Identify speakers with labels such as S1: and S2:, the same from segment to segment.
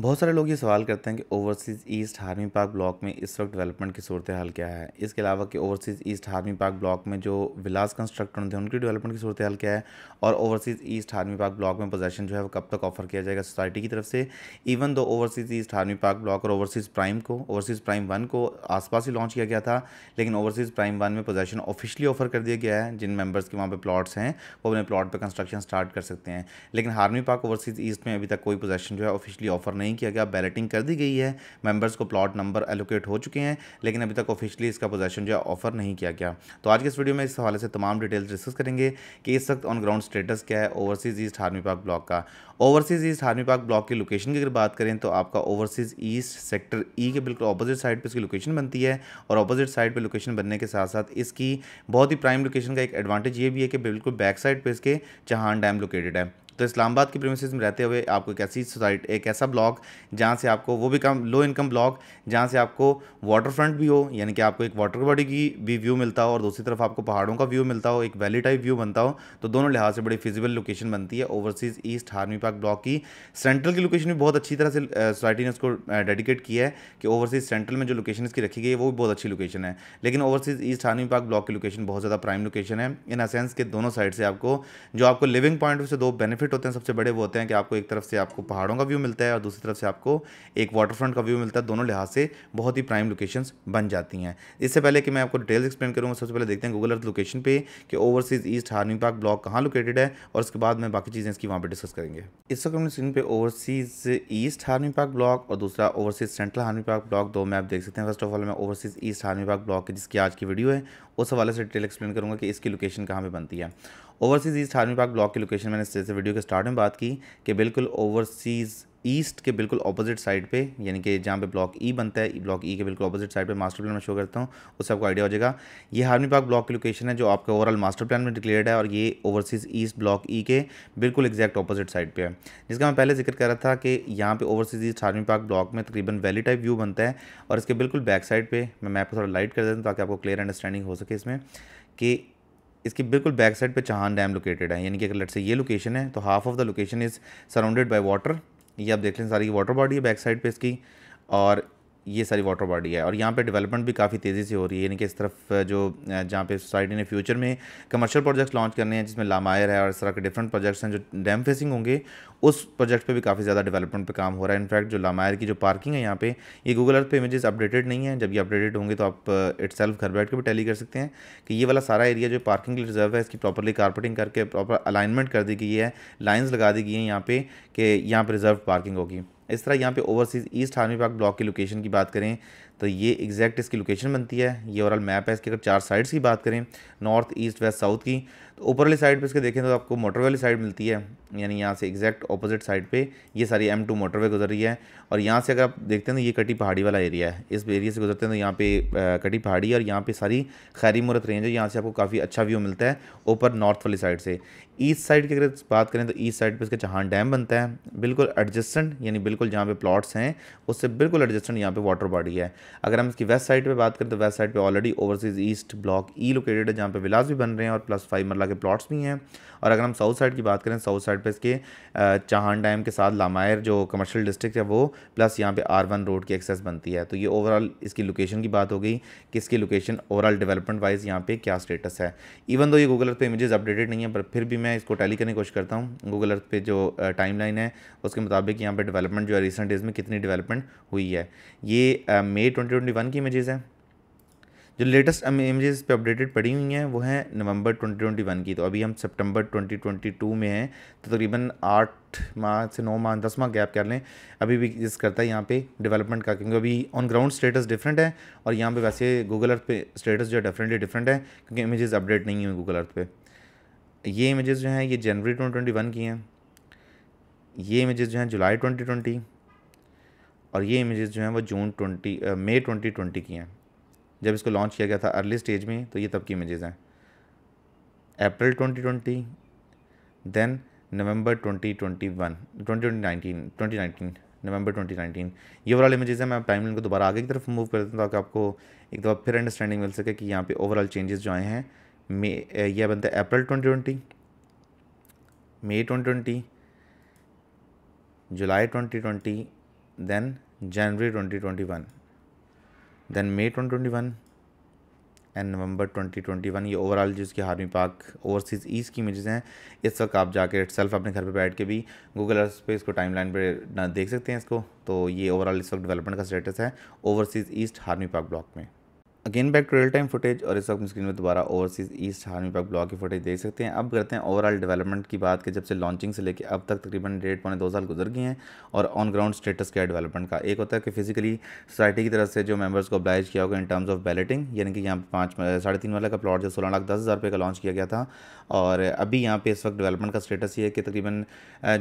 S1: बहुत सारे लोग ये सवाल करते हैं कि overseas east army park block में इस वक्त डेवलपमेंट की सूरत हाल क्या है इसके अलावा कि overseas east army park block में जो विलास कंस्ट्रक्टर थे उनकी डेवलपमेंट की सूरत हाल क्या है और overseas east army park block में पोजेशन जो है वो कब तक ऑफर किया जाएगा सोसाइटी की तरफ से इवन दो overseas east army park block और ओवरसीज़ प्राइम को ओवरसीज़ प्राइम वन को आसपास ही लॉन्च किया गया था लेकिन ओवरसीज़ प्राइम वन में पोजेशन ऑफिशली ऑफर कर दिया गया है जिन मेम्बर्स के वहाँ पर प्लाट्स हैं वो अपने प्लाट पर कंस्ट्रक्शन स्टार्ट कर सकते हैं लेकिन हार्मी पार्क ओवरसीज़ ईस्ट में अभी तक कोई पोजेशन जो है ऑफिशली ऑफर नहीं नहीं किया गया बैलेटिंग कर दी गई है मेंबर्स को प्लॉट नंबर एलोकेट हो चुके हैं लेकिन अभी तक ऑफिशियली इसका पोजेशन जो है ऑफर नहीं किया गया तो आज के इस वीडियो में इस हवाले से तमाम डिटेल्स डिस्कस करेंगे कि इस वक्त ऑन ग्राउंड स्टेटस क्या है overseas east army park block का overseas east army park block की लोकेशन की अगर बात करें तो आपका ओवरसीज़ ईस्ट सेक्टर ई के बिल्कुल अपोजिट साइड पर इसकी लोकेशन बनती है और अपोजिट साइड पर लोकेशन बनने के साथ साथ इसकी बहुत ही प्राइम लोकेशन का एक एडवांटेज ये भी है कि बिल्कुल बैक साइड पर इसके चहान डैम लोकेटेड है तो इस्लामाबाद के प्रेमिस में रहते हुए आपको एक ऐसी सोसाइटी एक ऐसा ब्लॉक जहाँ से आपको वो भी कम लो इनकम ब्लॉक जहाँ से आपको वाटर फ्रंट भी हो यानी कि आपको एक वाटर बॉडी की भी व्यू मिलता हो और दूसरी तरफ आपको पहाड़ों का व्यू मिलता हो एक वैली टाइप व्यू बनता हो तो दोनों लिहाज से बड़ी फिजिबल लोकेशन बनती है overseas east army park block की सेंट्रल की लोकेशन भी बहुत अच्छी तरह से सोसाइटी ने उसको डेडिकेट किया है कि ओवरसीज़ सेंट्रल में जो लोकेशन इसकी रखी गई है वो भी बहुत अच्छी लोकेशन है लेकिन overseas east army park block की लोकेशन बहुत ज़्यादा प्राइम लोकेशन है इन अ सेंस के दोनों साइड से आपको जो आपको लिविंग पॉइंट से दो बेनिफिट बेनिफिट होते हैं सबसे बड़े वो होते हैं कि आपको एक तरफ से आपको पहाड़ों का व्यू मिलता है और दूसरी तरफ से आपको एक फ्रंट का व्यू मिलता है दोनों लिहाज से बहुत ही प्राइम लोकेशंस बन जाती हैं इससे पहले कि मैं आपको डिटेल्स एक्सप्लेन करूँगा सबसे पहले देखते हैं गूगल अर्थ लोकेशन पे कि ओवरसीज़ ईस्ट हार्मिंग पार्क ब्लॉक कहाँ लोकेटेड है और उसके बाद में बाकी चीज़ें इसकी वहाँ पर डिस्कस करेंगे इस वक्त हमने स्क्रीन पर ओवरसीज़ ईस्ट हार्मिंग पार्क ब्लॉक और दूसरा ओवरसीज़ सेंट्रल हार्मिंग पार्क ब्लॉक दो मैप देख सकते हैं फर्स्ट ऑफ ऑल मैं ओवरसीज़ ईस्ट हार्मिंग पार्क ब्लॉक की जिसकी आज की वीडियो है उस हवाले से डिटेल एक्सप्लेन करूँगा कि इसकी लोकेशन कहाँ पर बनती है overseas east army park block की लोकेशन मैंने जैसे वीडियो के स्टार्ट में बात की कि बिल्कुल ओवरसीज़ ईस्ट के बिल्कुल अपोजिट साइड पे यानी कि जहाँ पे ब्लॉक ई e बनता है ब्लॉक ई e के बिल्कुल अपोजिट साइड पे मास्टर प्लान में शो करता हूँ उससे आपको आइडिया हो जाएगा ये हार्मी पार्क ब्लॉक की लोकेशन है जो आपके ओवरऑल मास्टर प्लान में डिक्लेयर्ड है और ये overseas east block E e के बिल्कुल एग्जैक्ट अपोजिट साइड पर है जिसका मैं पहले जिक्र कर रहा था कि यहाँ पर overseas east army park block में तकरीबन वैली टाइप व्यू बनता है और इसके बिल्कुल बैक साइड पर मैं मैप को थोड़ा लाइट कर देता हूँ ताकि आपको क्लियर अंडरस्टैंडिंग हो सके इसमें कि इसके बिल्कुल बैक साइड पे चहान डैम लोकेटेड है यानी कि अगर लट से ये लोकेशन है तो half of the location is surrounded by water ये आप देख लें सारी वाटर बॉडी है बैक साइड पे इसकी और ये सारी वाटर बॉडी है और यहाँ पे डेवलपमेंट भी काफ़ी तेज़ी से हो रही है यानी कि इस तरफ जो जहाँ पे सोसाइटी ने फ्यूचर में कमर्शियल प्रोजेक्ट्स लॉन्च करने हैं जिसमें लामायर है और इस तरह के डिफरेंट प्रोजेक्ट्स हैं जो डैम फेसिंग होंगे उस प्रोजेक्ट पे भी काफ़ी ज़्यादा डेवलपमेंट पे काम हो रहा है इनफैक्ट जो लामायर की जो पार्किंग है यहाँ पे ये गूगल अर्थ पे इमेजेस अपडेटेड नहीं है जब ये अपडेटेड होंगे तो आप इट uh, सेल्फ घर बैठ के भी टैली कर सकते हैं कि ये वाला सारा एरिया जो पार्किंग रिजर्व है इसकी प्रॉपरली कारपेटिंग करके प्रॉपर अलाइनमेंट कर दी गई है लाइन्स लगा दी गई हैं यहाँ पे कि यहाँ पर रिजर्व पार्किंग होगी इस तरह यहाँ पे overseas east army park block की लोकेशन की बात करें तो ये एग्जैक्ट इसकी लोकेशन बनती है ये ओवरऑल मैप है इसकी अगर चार साइड्स की बात करें नॉर्थ ईस्ट वेस्ट साउथ की तो ऊपर वाली साइड पे इसके देखें तो आपको मोटरवे वाली साइड मिलती है यानी यहाँ से एग्जैक्ट अपोजिट साइड पे ये सारी एम टू मोटरवे गुजर रही है और यहाँ से अगर आप देखते हैं तो ये कटी पहाड़ी वाला एरिया है इस एरिया से गुजरते हैं तो यहाँ पे कटी पहाड़ी और यहाँ पे सारी खैरी मूरत रेंज है यहाँ से आपको काफ़ी अच्छा व्यू मिलता है ऊपर नॉर्थ वाली साइड से ईस्ट साइड की अगर बात करें तो ईस्ट साइड पर इसका चहान डैम बनता है बिल्कुल एडजस्टेंट यानी बिल्कुल जहाँ पे प्लाट्स हैं उससे बिल्कुल एडजस्टेंट यहाँ पर वाटर बॉडी है अगर हम इसकी वेस्ट साइड पे बात करें तो वेस्ट साइड पे already overseas east block E located है जहाँ पे विलास भी बन रहे हैं और प्लस फाइव मरला के प्लॉट्स भी हैं और अगर हम साउथ साइड की बात करें साउथ साइड पर इसके चाहान डैम के साथ लामायर जो कमर्शियल डिस्ट्रिक्ट है वो प्लस यहाँ पर आर वन रोड की एक्सेस बनती है तो ये ओवरऑल इसकी लोकेशन की बात हो गई कि इसकी लोकेशन ओवरऑल डेवलपमेंट वाइज यहाँ पर क्या स्टेटस है इवन दो ये गूगल अर्थ पर इमेजेस अपडेटेड नहीं है पर फिर भी मैं इसको टैली करने की कोशिश करता हूँ गूगल अर्थ पर जो टाइम है उसके मुताबिक यहाँ पर डेवलपमेंट जो है रिसेंट डेज में कितनी डेवलपमेंट हुई है ये मेड ट्वेंटी ट्वेंटी वन की इमेजेस हैं जो लेटेस्ट इमेजेस पे अपडेटेड पड़ी हुई हैं वो हैं नवंबर 2021 की तो अभी हम सितंबर 2022 में हैं तो तकरीबन आठ माह से नौ माह दस माह गैप कर लें अभी भी जिस करता है यहाँ पे डेवलपमेंट का क्योंकि अभी ऑन ग्राउंड स्टेटस डिफरेंट है और यहाँ पे वैसे गूगल अर्थ पे स्टेटस जो है डेफिनेटली डिफरेंट है क्योंकि इमेज़ अपडेट नहीं हुई गूगल अर्थ पे ये इमेज़ जो हैं ये जनवरी ट्वेंटी की हैं ये इमेज़ जो हैं जुलाई ट्वेंटी और ये इमेजेस जो हैं वो जून ट्वेंटी मई ट्वेंटी ट्वेंटी की हैं जब इसको लॉन्च किया गया था अर्ली स्टेज में तो ये तब की इमेजेस हैं April twenty twenty then November twenty twenty one twenty twenty nineteen twenty nineteen November twenty nineteen ये ओवरऑल इमेजेस हैं मैं लाइन को दोबारा आगे की तरफ मूव कर देता हूँ ताकि आपको एक दफ़ा फिर अंडरस्टैंडिंग मिल सके कि यहाँ पे ओवरऑल चेंजेस जो आए हैं मे यह बनता है अप्रैल ट्वेंटी मे मई twenty July twenty twenty then January 2021, then May 2021 and November 2021 ये ओवरऑल जो इसकी हार्मी पार्क ओवरसीज ईस्ट की इमेजेस हैं इस वक्त आप जाके इट सेल्फ अपने घर पे बैठ के भी गूगल अर्थ पे इसको टाइम लाइन पर देख सकते हैं इसको तो ये ओवरऑल इस वक्त डेवलपमेंट का स्टेटस है overseas east army park block में again back to real time footage और इस वक्त स्क्रीन में दोबारा overseas east army park block की फुटेज देख सकते हैं अब करते हैं ओवरऑल डेवलपमेंट की बात के जब से लॉन्चिंग से लेकर अब तक तकरीबन डेढ़ पौने दो साल गुजर गए हैं और ऑन ग्राउंड स्टेटस क्या डेवलपमेंट का एक होता है कि फिजिकली सोसाइटी की तरफ से जो मेम्बर्स को अब्लाइज किया होगा इन टर्म्स ऑफ बैलेटिंग यानी कि यहाँ पाँच साढ़े तीन वाला का प्लॉट जो सोलह लाख दस हज़ार रुपये का लॉन्च किया गया था और अभी यहाँ पे इस वक्त डेवलपमेंट का स्टेटस ये है कि तकरीबन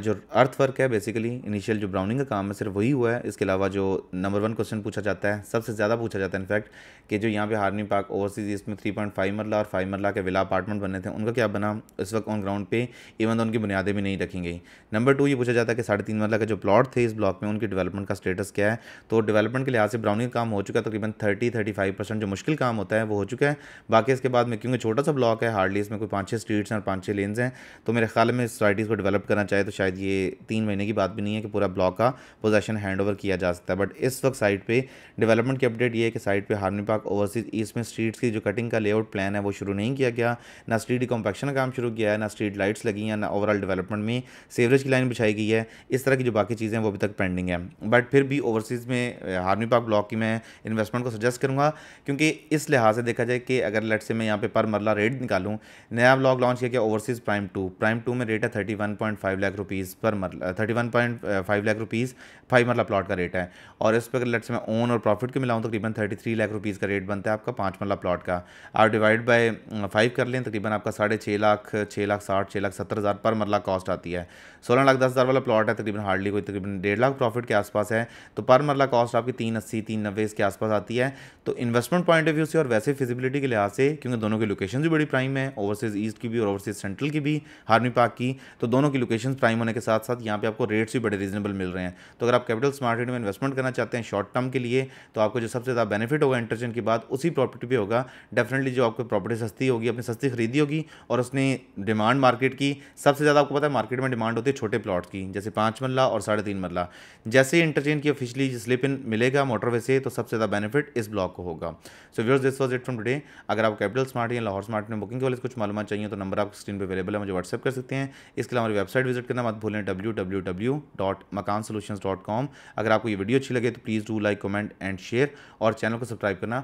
S1: जो अर्थ वर्क है बेसिकली इनिशियल जो ब्राउनिंग का काम है सिर्फ वही हुआ है इसके अलावा जो नंबर वन क्वेश्चन पूछा जाता है सबसे ज़्यादा पूछा जाता है इनफैक्ट कि जो यहाँ पे हारनी पार्क ओवरसीज इसमें थ्री पॉइंट फाइव मरला और फाइव मरला के विला अपार्टमेंट बने थे उनका क्या बना इस वक्त ऑन ग्राउंड पे इवन तो उनकी बुनियादें भी नहीं रखी गई नंबर टू ये पूछा जाता है कि साढ़े तीन मरला के जो प्लॉट थे इस ब्लॉक में उनकी डेवलपमेंट का स्टेटस क्या है तो डेवलपमेंट के लिहाज से ब्राउनिंग काम हो चुका है तकरीबन थर्टी थर्टी फाइव परसेंट जो मुश्किल काम होता है वो हो चुका है बाकी इसके बाद में क्योंकि छोटा सा ब्लॉक है हार्डली इसमें कोई पाँच छः स्ट्रीट्स हैं और पाँच छः लेन्स हैं तो मेरे ख्याल में सोसाइटीज़ को डेवलप करना चाहे तो शायद ये तीन महीने की बात भी नहीं है कि पूरा ब्लॉक का पोजेशन हैंड किया जा सकता है बट इस वक्त साइट पर डेवलपमेंट की अपडेट ये है कि साइट पर army park overseas east में स्ट्रीट्स की जो कटिंग का लेआउट प्लान है वो शुरू नहीं किया गया ना स्ट्रीट कॉम्पैक्शन का काम शुरू किया है ना स्ट्रीट लाइट्स लगी हैं ना ओवरऑल डेवलपमेंट में सेवरेज की लाइन बिछाई गई है इस तरह की जो बाकी चीज़ें वो अभी तक पेंडिंग है बट फिर भी ओवरसीज़ में हार्मी पार्क ब्लॉक की मैं इन्वेस्टमेंट को सजेस्ट करूँगा क्योंकि इस लिहाज से देखा जाए कि अगर लट से मैं यहाँ पे पर मरला रेट निकालूँ नया ब्लॉक लॉन्च किया गया overseas prime two prime two में रेट है thirty one point five lakh rupees per मरला thirty one point five lakh rupees five मरला प्लॉट का रेट है और इस पर लट से मैं ओन और प्रॉफिट के मिलाऊँ तकरीबन थर्टी थ्री लाख रुपीज़ का रेट बनता है आपका पाँच मरला प्लॉट का आप डिवाइड बाय फाइव कर लें तकरीबन आपका साढ़े छः लाख छः लाख साठ छः लाख सत्तर हज़ार पर मरला कॉस्ट आती है सोलह लाख दस हज़ार वाला प्लॉट है तकरीबन हार्डली कोई तकरीबन डेढ़ लाख प्रॉफिट के आसपास है तो पर मरला कॉस्ट आपकी तीन अस्सी तीन नब्बे इसके आसपास आती है तो इन्वेस्टमेंट पॉइंट ऑफ व्यू से और वैसे फिजिबिलिटी के लिहाज से क्योंकि दोनों की लोकेशन भी बड़ी प्राइम है ओवरसीज़ ईस्ट की भी और ओवरसीज़ सेंट्रल की भी हार्मी पार्क की तो दोनों की लोकेशन प्राइम होने के साथ साथ यहाँ पर आपको रेट्स भी बड़े रीजनेबल मिल रहे हैं तो अगर आप कैपिटल स्मार्ट में इन्वेस्टमेंट करना चाहते हैं शॉर्ट टर्म के लिए तो आपको जो सबसे ज़्यादा बेनिफिट होगा इंटरचेंट की बात बाद उसी प्रॉपर्टी पे होगा डेफिनेटली जो आपको प्रॉपर्टी सस्ती होगी अपनी सस्ती खरीदी होगी और उसने डिमांड मार्केट की सबसे ज़्यादा आपको पता है मार्केट में डिमांड होती है छोटे प्लॉट की जैसे पाँच मरला और साढ़े तीन मरला जैसे ही इंटरचेंज की ऑफिशियली स्लिप इन मिलेगा मोटरवे से तो सबसे ज़्यादा बेनिफिट इस ब्लॉक को होगा so viewers this was it from today अगर आप कैपिटल स्मार्ट या लाहौर स्मार्ट में बुकिंग के वाले कुछ मालूम चाहिए तो नंबर आपकी स्क्रीन पर अवेलेबल है मुझे व्हाट्सअप कर सकते हैं इसके अलावा हमारी वेबसाइट विजिट करना मत भूलें W W W dot Makaan solution dot com अगर आपको ये वीडियो अच्छी लगे तो please do like comment and share और चैनल को सब्सक्राइब करना